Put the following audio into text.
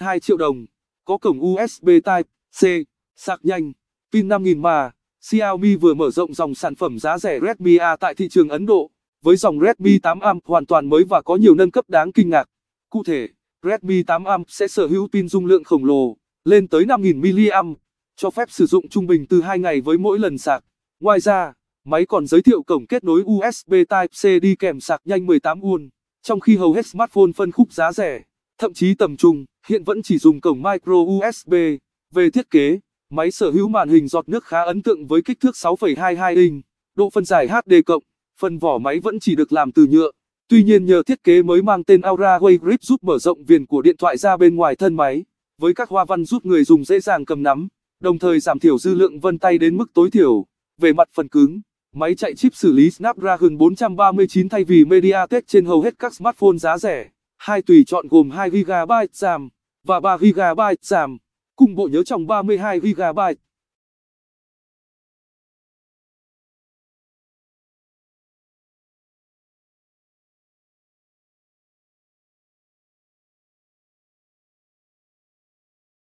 2 triệu đồng, có cổng USB Type-C, sạc nhanh, pin 5000 mAh. Xiaomi vừa mở rộng dòng sản phẩm giá rẻ Redmi A tại thị trường Ấn Độ, với dòng Redmi 8 Amp hoàn toàn mới và có nhiều nâng cấp đáng kinh ngạc. Cụ thể, Redmi 8 Amp sẽ sở hữu pin dung lượng khổng lồ, lên tới 5.000 mAh, cho phép sử dụng trung bình từ 2 ngày với mỗi lần sạc. Ngoài ra, máy còn giới thiệu cổng kết nối USB Type-C đi kèm sạc nhanh 18 W trong khi hầu hết smartphone phân khúc giá rẻ thậm chí tầm trung, hiện vẫn chỉ dùng cổng micro USB. Về thiết kế, máy sở hữu màn hình giọt nước khá ấn tượng với kích thước 6,22 inch, độ phân giải HD+, phần vỏ máy vẫn chỉ được làm từ nhựa. Tuy nhiên nhờ thiết kế mới mang tên Aura Wave Grip giúp mở rộng viền của điện thoại ra bên ngoài thân máy, với các hoa văn giúp người dùng dễ dàng cầm nắm, đồng thời giảm thiểu dư lượng vân tay đến mức tối thiểu. Về mặt phần cứng, máy chạy chip xử lý Snapdragon 439 thay vì MediaTek trên hầu hết các smartphone giá rẻ. Hai tùy chọn gồm 2GB RAM và 3GB RAM, cùng bộ nhớ trong 32GB.